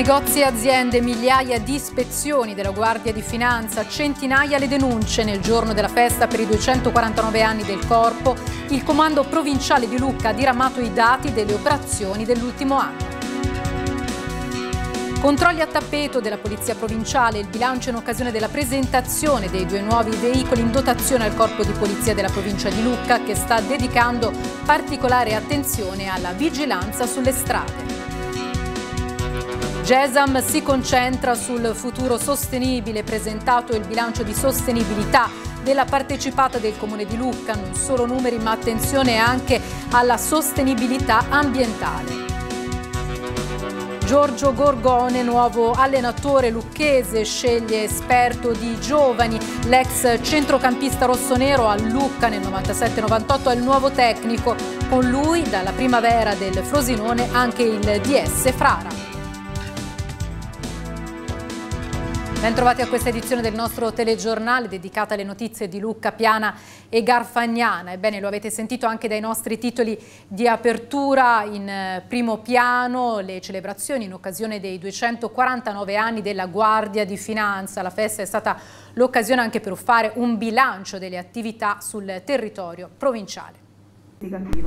Negozi e aziende, migliaia di ispezioni della Guardia di Finanza, centinaia le denunce nel giorno della festa per i 249 anni del corpo. Il comando provinciale di Lucca ha diramato i dati delle operazioni dell'ultimo anno. Controlli a tappeto della Polizia Provinciale, il bilancio in occasione della presentazione dei due nuovi veicoli in dotazione al Corpo di Polizia della provincia di Lucca che sta dedicando particolare attenzione alla vigilanza sulle strade. Gesam si concentra sul futuro sostenibile, presentato il bilancio di sostenibilità della partecipata del Comune di Lucca, non solo numeri ma attenzione anche alla sostenibilità ambientale. Giorgio Gorgone, nuovo allenatore lucchese, sceglie esperto di giovani. L'ex centrocampista rossonero a Lucca nel 97-98 è il nuovo tecnico. Con lui, dalla primavera del Frosinone, anche il DS Frara. Bentrovati a questa edizione del nostro telegiornale dedicata alle notizie di Lucca Piana e Garfagnana. Ebbene, lo avete sentito anche dai nostri titoli di apertura in eh, primo piano, le celebrazioni in occasione dei 249 anni della Guardia di Finanza. La festa è stata l'occasione anche per fare un bilancio delle attività sul territorio provinciale.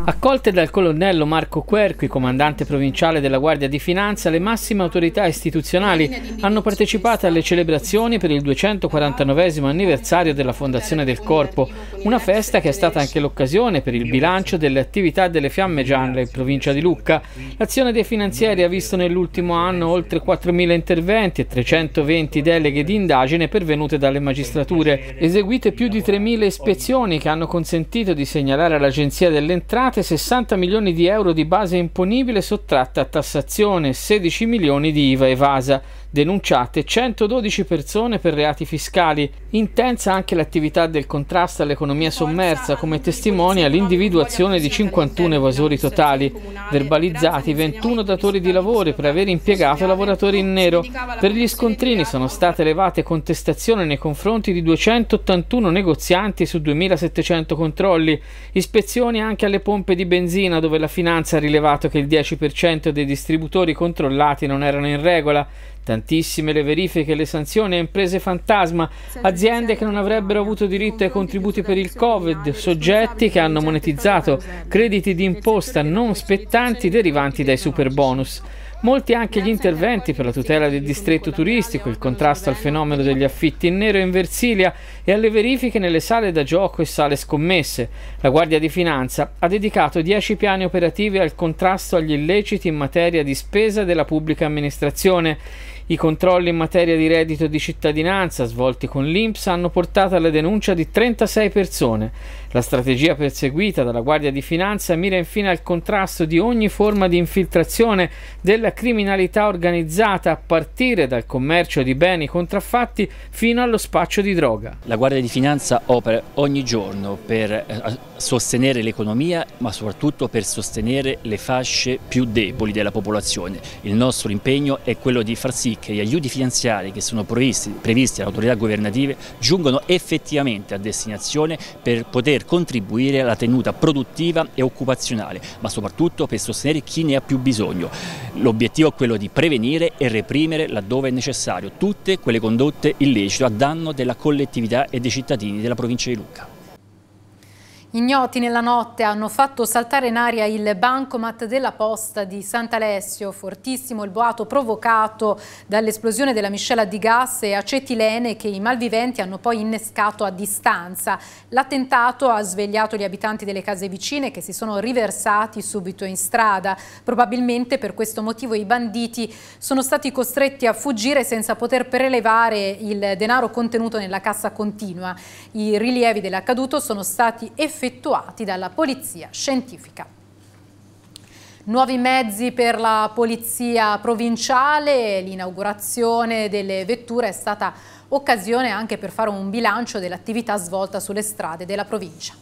Accolte dal colonnello Marco Querqui, comandante provinciale della Guardia di Finanza, le massime autorità istituzionali hanno partecipato alle celebrazioni per il 249 anniversario della Fondazione del Corpo, una festa che è stata anche l'occasione per il bilancio delle attività delle Fiamme Gialle in provincia di Lucca. L'azione dei finanzieri ha visto nell'ultimo anno oltre 4.000 interventi e 320 deleghe di indagine pervenute dalle magistrature, eseguite più di 3.000 ispezioni che hanno consentito di segnalare all'Agenzia delle delle entrate 60 milioni di euro di base imponibile sottratta a tassazione, 16 milioni di IVA evasa denunciate 112 persone per reati fiscali. Intensa anche l'attività del contrasto all'economia sommersa, come testimonia l'individuazione di 51 evasori totali, verbalizzati 21 datori di lavoro per aver impiegato lavoratori in nero. Per gli scontrini sono state elevate contestazioni nei confronti di 281 negozianti su 2700 controlli, ispezioni anche alle pompe di benzina dove la finanza ha rilevato che il 10% dei distributori controllati non erano in regola, Tantissime le verifiche, le sanzioni a imprese fantasma, aziende che non certo avrebbero avuto diritto ai contributi per il Covid, soggetti che hanno certo monetizzato crediti di imposta non spettanti derivanti dai super bonus. Molti anche gli interventi per la tutela del distretto turistico, il contrasto al fenomeno degli affitti in nero in Versilia e alle verifiche nelle sale da gioco e sale scommesse. La Guardia di Finanza ha dedicato 10 piani operativi al contrasto agli illeciti in materia di spesa della pubblica amministrazione. I controlli in materia di reddito di cittadinanza svolti con l'INPS hanno portato alla denuncia di 36 persone. La strategia perseguita dalla Guardia di Finanza mira infine al contrasto di ogni forma di infiltrazione della criminalità organizzata a partire dal commercio di beni contraffatti fino allo spaccio di droga. La Guardia di Finanza opera ogni giorno per eh, sostenere l'economia ma soprattutto per sostenere le fasce più deboli della popolazione. Il nostro impegno è quello di far sì che gli aiuti finanziari che sono previsti, previsti dalle autorità governative giungono effettivamente a destinazione per poter contribuire alla tenuta produttiva e occupazionale, ma soprattutto per sostenere chi ne ha più bisogno. L'obiettivo è quello di prevenire e reprimere laddove è necessario tutte quelle condotte illecite a danno della collettività e dei cittadini della provincia di Lucca. Ignoti nella notte hanno fatto saltare in aria il bancomat della posta di Sant'Alessio, fortissimo il boato provocato dall'esplosione della miscela di gas e acetilene che i malviventi hanno poi innescato a distanza. L'attentato ha svegliato gli abitanti delle case vicine che si sono riversati subito in strada. Probabilmente per questo motivo i banditi sono stati costretti a fuggire senza poter prelevare il denaro contenuto nella cassa continua. I rilievi dell'accaduto sono stati effettuati effettuati dalla Polizia Scientifica. Nuovi mezzi per la Polizia Provinciale, l'inaugurazione delle vetture è stata occasione anche per fare un bilancio dell'attività svolta sulle strade della provincia.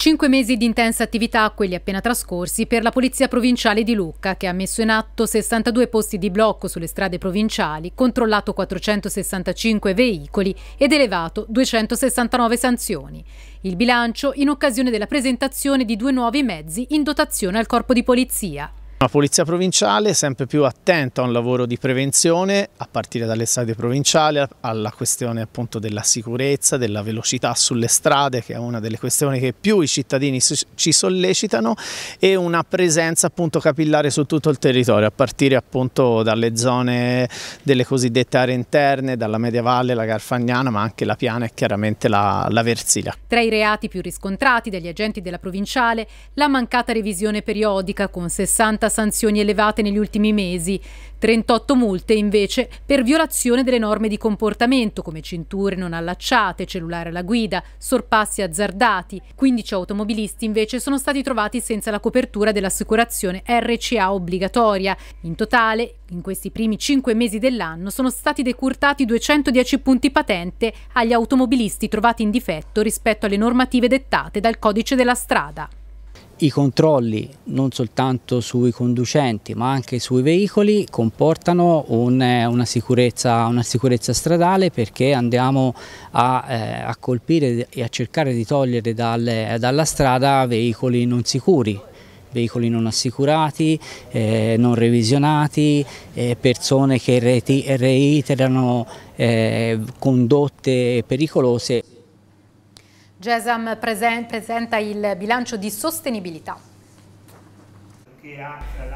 Cinque mesi di intensa attività, quelli appena trascorsi, per la Polizia Provinciale di Lucca, che ha messo in atto 62 posti di blocco sulle strade provinciali, controllato 465 veicoli ed elevato 269 sanzioni. Il bilancio in occasione della presentazione di due nuovi mezzi in dotazione al Corpo di Polizia. La Polizia Provinciale è sempre più attenta a un lavoro di prevenzione a partire dalle strade provinciali, alla questione appunto della sicurezza, della velocità sulle strade che è una delle questioni che più i cittadini ci sollecitano e una presenza appunto capillare su tutto il territorio a partire appunto dalle zone delle cosiddette aree interne, dalla Media Valle, la Garfagnana ma anche la Piana e chiaramente la, la Versilia. Tra i reati più riscontrati dagli agenti della Provinciale la mancata revisione periodica con 60 40 sanzioni elevate negli ultimi mesi, 38 multe invece per violazione delle norme di comportamento come cinture non allacciate, cellulare alla guida, sorpassi azzardati. 15 automobilisti invece sono stati trovati senza la copertura dell'assicurazione RCA obbligatoria. In totale, in questi primi 5 mesi dell'anno sono stati decurtati 210 punti patente agli automobilisti trovati in difetto rispetto alle normative dettate dal codice della strada. I controlli non soltanto sui conducenti ma anche sui veicoli comportano un, eh, una, sicurezza, una, sicurezza, stradale perché andiamo a, eh, a, colpire e a cercare di togliere dalle, dalla strada veicoli non sicuri veicoli non assicurati, eh, non revisionati, eh, persone che reiterano eh, condotte pericolose. Gesam presenta il bilancio di sostenibilità.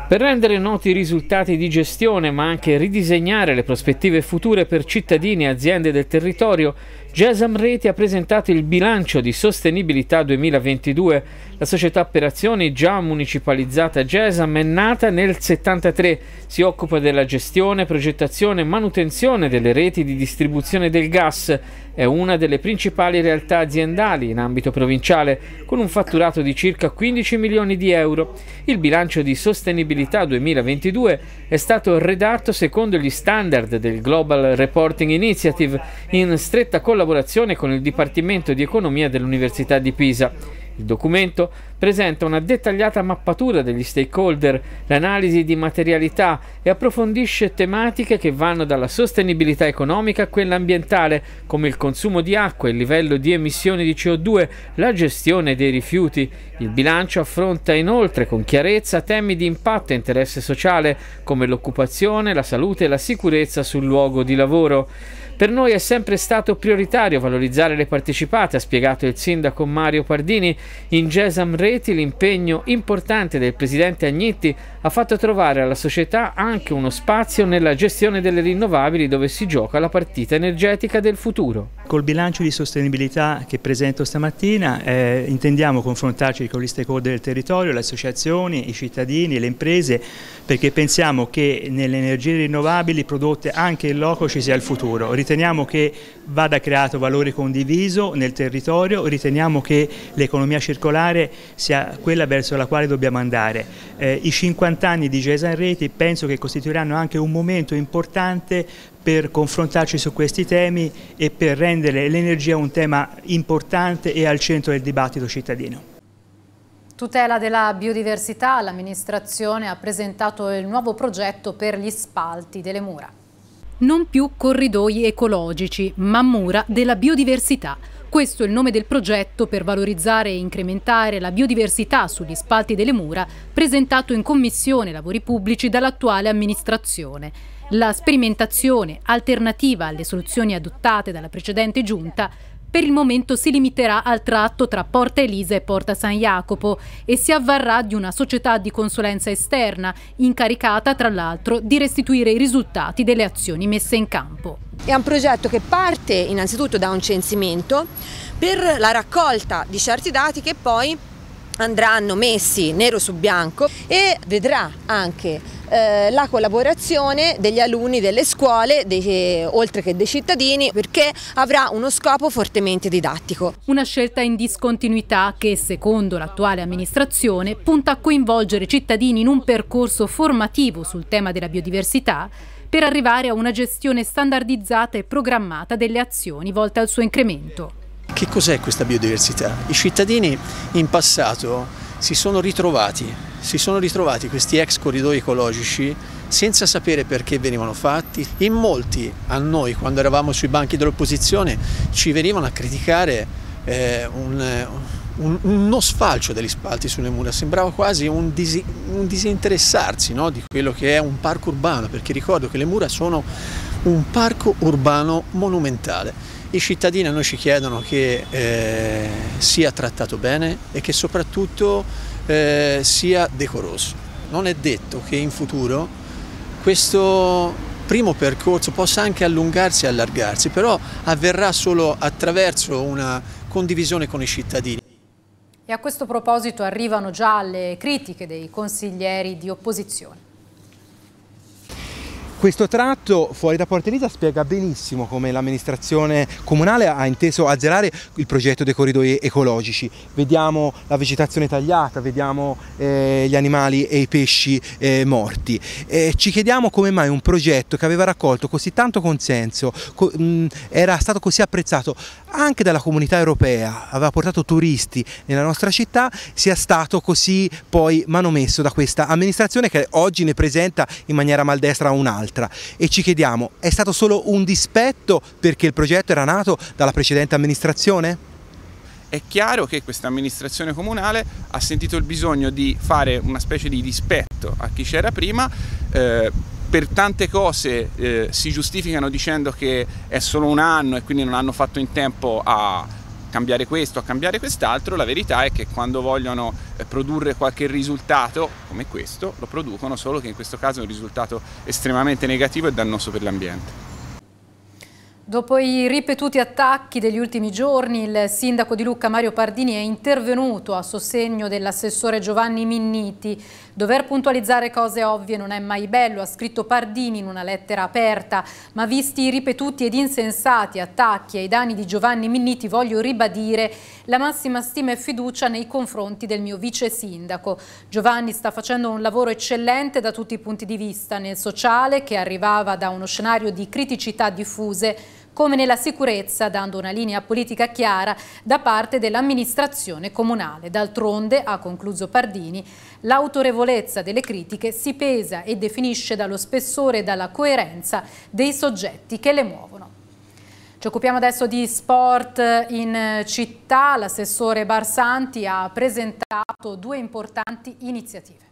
Per rendere noti i risultati di gestione, ma anche ridisegnare le prospettive future per cittadini e aziende del territorio, Gesam Reti ha presentato il bilancio di sostenibilità 2022. La società per azioni già municipalizzata Gesam è nata nel 73, si occupa della gestione, progettazione e manutenzione delle reti di distribuzione del gas. È una delle principali realtà aziendali in ambito provinciale, con un fatturato di circa 15 milioni di euro. Il bilancio di sostenibilità 2022 è stato redatto secondo gli standard del Global Reporting Initiative in stretta collaborazione collaborazione con il Dipartimento di Economia dell'Università di Pisa. Il documento presenta una dettagliata mappatura degli stakeholder, l'analisi di materialità e approfondisce tematiche che vanno dalla sostenibilità economica a quella ambientale, come il consumo di acqua, il livello di emissioni di CO2, la gestione dei rifiuti. Il bilancio affronta inoltre con chiarezza temi di impatto e interesse sociale, come l'occupazione, la salute e la sicurezza sul luogo di lavoro. Per noi è sempre stato prioritario valorizzare le partecipate, ha spiegato il sindaco Mario Pardini. In Gesam Reti l'impegno importante del presidente Agnitti ha fatto trovare alla società anche uno spazio nella gestione delle rinnovabili dove si gioca la partita energetica del futuro. Col bilancio di sostenibilità che presento stamattina eh, intendiamo confrontarci con gli stakeholder del territorio, le associazioni, i cittadini, le imprese, perché pensiamo che nelle energie rinnovabili prodotte anche in loco ci sia il futuro. Riteniamo riteniamo che vada creato valore condiviso nel territorio, riteniamo che l'economia circolare sia quella verso la quale dobbiamo andare. Eh, I 50 anni di Jason Reti penso che costituiranno anche un momento importante per confrontarci su questi temi e per rendere l'energia un tema importante e al centro del dibattito cittadino. Tutela della biodiversità, l'amministrazione ha presentato il nuovo progetto per gli spalti delle mura non più corridoi ecologici, ma mura della biodiversità. Questo è il nome del progetto per valorizzare e incrementare la biodiversità sugli spalti delle mura, presentato in Commissione Lavori Pubblici dall'attuale amministrazione. La sperimentazione alternativa alle soluzioni adottate dalla precedente giunta per il momento si limiterà al tratto tra Porta Elisa e Porta San Jacopo e si avvarrà di una società di consulenza esterna, incaricata tra l'altro di restituire i risultati delle azioni messe in campo. È un progetto che parte innanzitutto da un censimento per la raccolta di certi dati che poi andranno messi nero su bianco e vedrà anche eh, la collaborazione degli alunni delle scuole, dei, eh, oltre che dei cittadini, perché avrà uno scopo fortemente didattico. Una scelta in discontinuità che, secondo l'attuale amministrazione, punta a coinvolgere i cittadini in un percorso formativo sul tema della biodiversità per arrivare a una gestione standardizzata e programmata delle azioni volte al suo incremento. Che cos'è questa biodiversità? I cittadini in passato si sono ritrovati, si sono ritrovati questi ex corridoi ecologici senza sapere perché venivano fatti. In molti a noi, quando eravamo sui banchi dell'opposizione, ci venivano a criticare eh, un, eh, un, uno sfalcio degli spalti sulle mura, sembrava quasi un, disi, un disinteressarsi no, di quello che è un parco urbano, perché ricordo che le mura sono un parco urbano monumentale. I cittadini a noi ci chiedono che eh, sia trattato bene e che soprattutto eh, sia decoroso. Non è detto che in futuro questo primo percorso possa anche allungarsi e allargarsi, però avverrà solo attraverso una condivisione con i cittadini. E a questo proposito arrivano già le critiche dei consiglieri di opposizione. Questo tratto fuori da Portelisa spiega benissimo come l'amministrazione comunale ha inteso azzerare il progetto dei corridoi ecologici. Vediamo la vegetazione tagliata, vediamo eh, gli animali e i pesci eh, morti. Eh, ci chiediamo come mai un progetto che aveva raccolto così tanto consenso, co mh, era stato così apprezzato anche dalla comunità europea, aveva portato turisti nella nostra città, sia stato così poi manomesso da questa amministrazione che oggi ne presenta in maniera maldestra un'altra un'altra e ci chiediamo è stato solo un dispetto perché il progetto era nato dalla precedente amministrazione? È chiaro che questa amministrazione comunale ha sentito il bisogno di fare una specie di dispetto a chi c'era prima eh, per tante cose eh, si giustificano dicendo che è solo un anno e quindi non hanno fatto in tempo a cambiare questo, a cambiare quest'altro, la verità è che quando vogliono eh, produrre qualche risultato come questo, lo producono, solo che in questo caso è un risultato estremamente negativo e dannoso per l'ambiente. Dopo i ripetuti attacchi degli ultimi giorni, il sindaco di Lucca Mario Pardini è intervenuto a sostegno dell'assessore Giovanni Minniti Dover puntualizzare cose ovvie non è mai bello, ha scritto Pardini in una lettera aperta, ma visti i ripetuti ed insensati attacchi ai danni di Giovanni Minniti voglio ribadire la massima stima e fiducia nei confronti del mio vice sindaco. Giovanni sta facendo un lavoro eccellente da tutti i punti di vista, nel sociale che arrivava da uno scenario di criticità diffuse come nella sicurezza, dando una linea politica chiara da parte dell'amministrazione comunale. D'altronde, ha concluso Pardini, l'autorevolezza delle critiche si pesa e definisce dallo spessore e dalla coerenza dei soggetti che le muovono. Ci occupiamo adesso di sport in eh, città. L'assessore Barsanti ha presentato due importanti iniziative.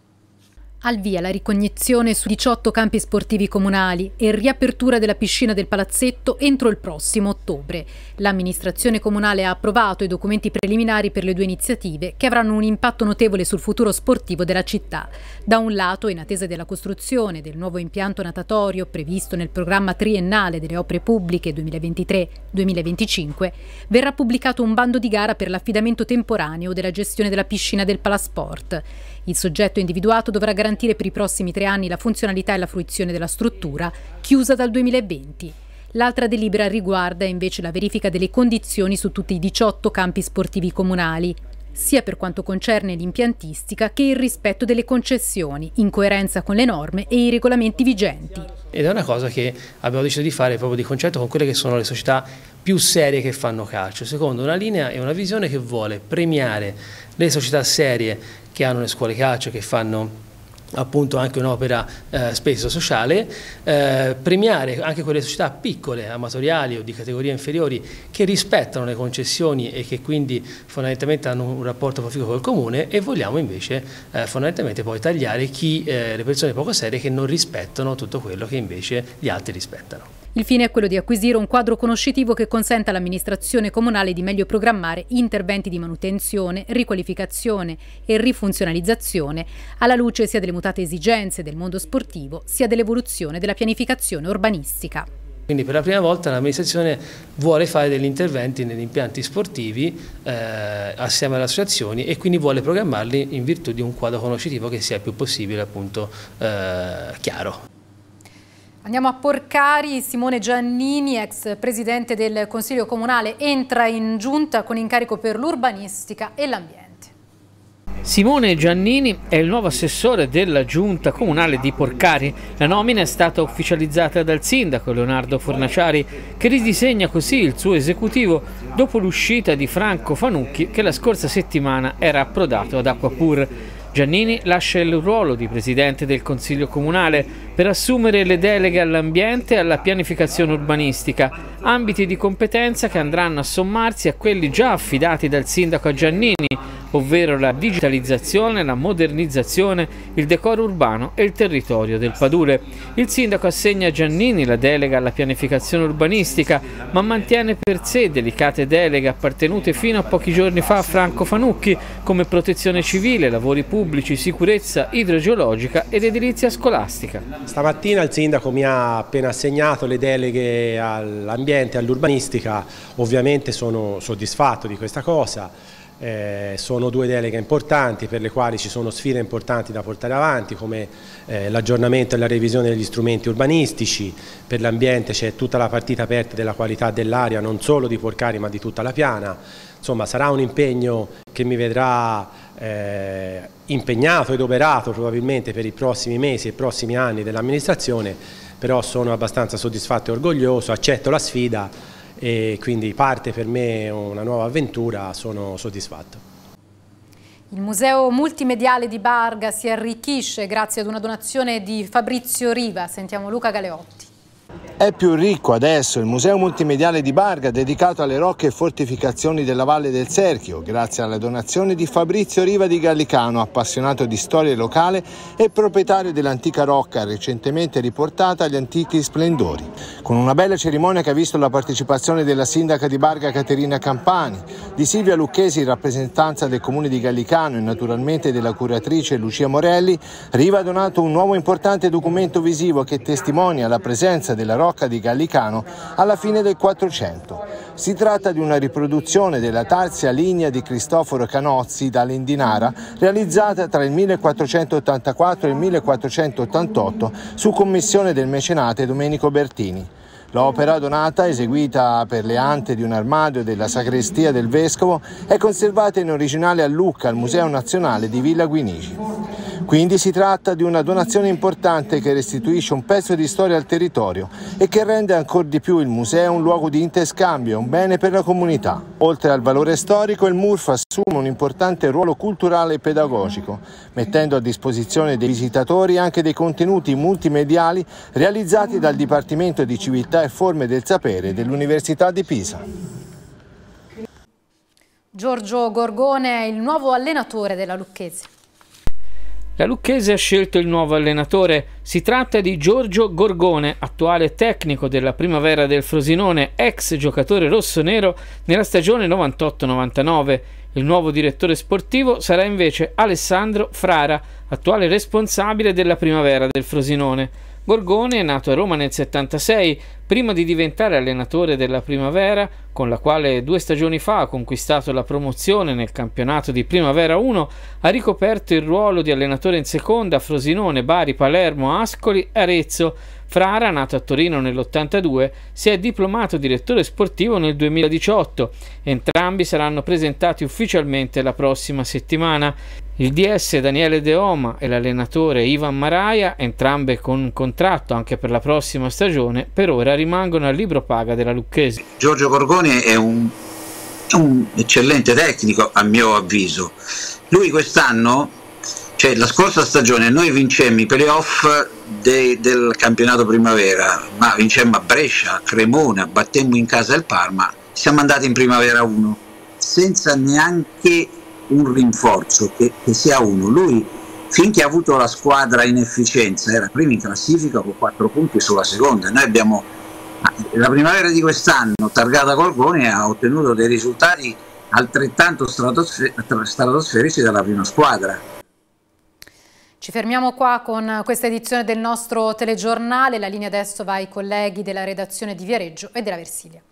Al via la ricognizione su 18 campi sportivi comunali e riapertura della piscina del palazzetto entro il prossimo ottobre. L'amministrazione comunale ha approvato i documenti preliminari per le due iniziative che avranno un impatto notevole sul futuro sportivo della città. Da un lato, in attesa della costruzione del nuovo impianto natatorio previsto nel programma triennale delle opere pubbliche 2023-2025, verrà pubblicato un bando di gara per l'affidamento temporaneo della gestione della piscina del Palasport. Il soggetto individuato dovrà garantire per i prossimi tre anni la funzionalità e la fruizione della struttura, chiusa dal 2020. L'altra delibera riguarda invece la verifica delle condizioni su tutti i 18 campi sportivi comunali, sia per quanto concerne l'impiantistica che il rispetto delle concessioni, in coerenza con le norme e i regolamenti vigenti. Ed è una cosa che abbiamo deciso di fare proprio di concerto con quelle che sono le società più serie che fanno calcio, secondo una linea e una visione che vuole premiare le società serie che hanno le scuole calcio, che fanno appunto anche un'opera eh, spesso sociale, eh, premiare anche quelle società piccole, amatoriali o di categorie inferiori che rispettano le concessioni e che quindi fondamentalmente hanno un rapporto proficuo col comune e vogliamo invece eh, fondamentalmente poi tagliare chi, eh, le persone poco serie che non rispettano tutto quello che invece gli altri rispettano. Il fine è quello di acquisire un quadro conoscitivo che consenta all'amministrazione comunale di meglio programmare interventi di manutenzione, riqualificazione e rifunzionalizzazione alla luce sia delle mutate esigenze del mondo sportivo sia dell'evoluzione della pianificazione urbanistica. Quindi per la prima volta l'amministrazione vuole fare degli interventi negli impianti sportivi eh, assieme alle associazioni e quindi vuole programmarli in virtù di un quadro conoscitivo che sia il più possibile appunto eh, chiaro. Andiamo a Porcari, Simone Giannini, ex presidente del Consiglio Comunale, entra in giunta con incarico per l'urbanistica e l'ambiente. Simone Giannini è il nuovo assessore della giunta comunale di Porcari. La nomina è stata ufficializzata dal sindaco Leonardo Fornaciari che ridisegna così il suo esecutivo dopo l'uscita di Franco Fanucchi che la scorsa settimana era approdato ad Acquapur. Giannini lascia il ruolo di presidente del Consiglio Comunale per assumere le deleghe all'ambiente e alla pianificazione urbanistica, ambiti di competenza che andranno a sommarsi a quelli già affidati dal sindaco a Giannini, ovvero la digitalizzazione, la modernizzazione, il decoro urbano e il territorio del Padule. Il sindaco assegna a Giannini la delega alla pianificazione urbanistica, ma mantiene per sé delicate deleghe appartenute fino a pochi giorni fa a Franco Fanucchi, come protezione civile, lavori pubblici, sicurezza idrogeologica ed edilizia scolastica. Stamattina il sindaco mi ha appena assegnato le deleghe all'ambiente e all'urbanistica, ovviamente sono soddisfatto di questa cosa. Eh, sono due deleghe importanti per le quali ci sono sfide importanti da portare avanti come eh, l'aggiornamento e la revisione degli strumenti urbanistici, per l'ambiente c'è tutta la partita aperta della qualità dell'aria non solo di Porcari ma di tutta la piana, insomma sarà un impegno che mi vedrà eh, impegnato ed operato probabilmente per i prossimi mesi e prossimi anni dell'amministrazione, però sono abbastanza soddisfatto e orgoglioso, accetto la sfida e quindi parte per me una nuova avventura, sono soddisfatto. Il museo multimediale di Barga si arricchisce grazie ad una donazione di Fabrizio Riva, sentiamo Luca Galeotti. È più ricco adesso il Museo Multimediale di Barga dedicato alle rocche e fortificazioni della Valle del Serchio, grazie alla donazione di Fabrizio Riva di Gallicano, appassionato di storia locale e proprietario dell'antica rocca recentemente riportata agli antichi splendori. Con una bella cerimonia che ha visto la partecipazione della sindaca di Barga Caterina Campani, di Silvia Lucchesi in rappresentanza del comune di Gallicano e naturalmente della curatrice Lucia Morelli, Riva ha donato un nuovo importante documento visivo che testimonia la presenza del della Rocca di Gallicano alla fine del 400. Si tratta di una riproduzione della terza linea di Cristoforo Canozzi dall'Indinara realizzata tra il 1484 e il 1488 su commissione del mecenate Domenico Bertini. L'opera donata, eseguita per le ante di un armadio della sagrestia del vescovo, è conservata in originale a Lucca al Museo Nazionale di Villa Guinigi. Quindi si tratta di una donazione importante che restituisce un pezzo di storia al territorio e che rende ancora di più il museo un luogo di interscambio e un bene per la comunità. Oltre al valore storico, il MURF assume un importante ruolo culturale e pedagogico, mettendo a disposizione dei visitatori anche dei contenuti multimediali realizzati dal Dipartimento di Civiltà e Forme del Sapere dell'Università di Pisa. Giorgio Gorgone è il nuovo allenatore della Lucchese. La Lucchese ha scelto il nuovo allenatore. Si tratta di Giorgio Gorgone, attuale tecnico della primavera del Frosinone, ex giocatore rossonero nella stagione 98-99. Il nuovo direttore sportivo sarà invece Alessandro Frara, attuale responsabile della primavera del Frosinone. Gorgone è nato a Roma nel 76, Prima di diventare allenatore della Primavera, con la quale due stagioni fa ha conquistato la promozione nel campionato di Primavera 1, ha ricoperto il ruolo di allenatore in seconda a Frosinone, Bari, Palermo, Ascoli, e Arezzo. Frara, nato a Torino nell'82, si è diplomato direttore sportivo nel 2018. Entrambi saranno presentati ufficialmente la prossima settimana. Il DS Daniele De Oma e l'allenatore Ivan Maraia, entrambe con un contratto anche per la prossima stagione, per ora rimangono al libro paga della Lucchese. Giorgio Gorgoni è un, un eccellente tecnico a mio avviso. Lui quest'anno, cioè la scorsa stagione, noi vincemmo i playoff de, del campionato primavera, ma vincemmo a Brescia, a Cremona, battemmo in casa il Parma, siamo andati in primavera 1 senza neanche un rinforzo che, che sia uno. Lui finché ha avuto la squadra in efficienza era primo in classifica con 4 punti sulla seconda. Noi abbiamo la primavera di quest'anno, targata col Cone, ha ottenuto dei risultati altrettanto stratosferici dalla prima squadra. Ci fermiamo qua con questa edizione del nostro telegiornale. La linea adesso va ai colleghi della redazione di Viareggio e della Versilia.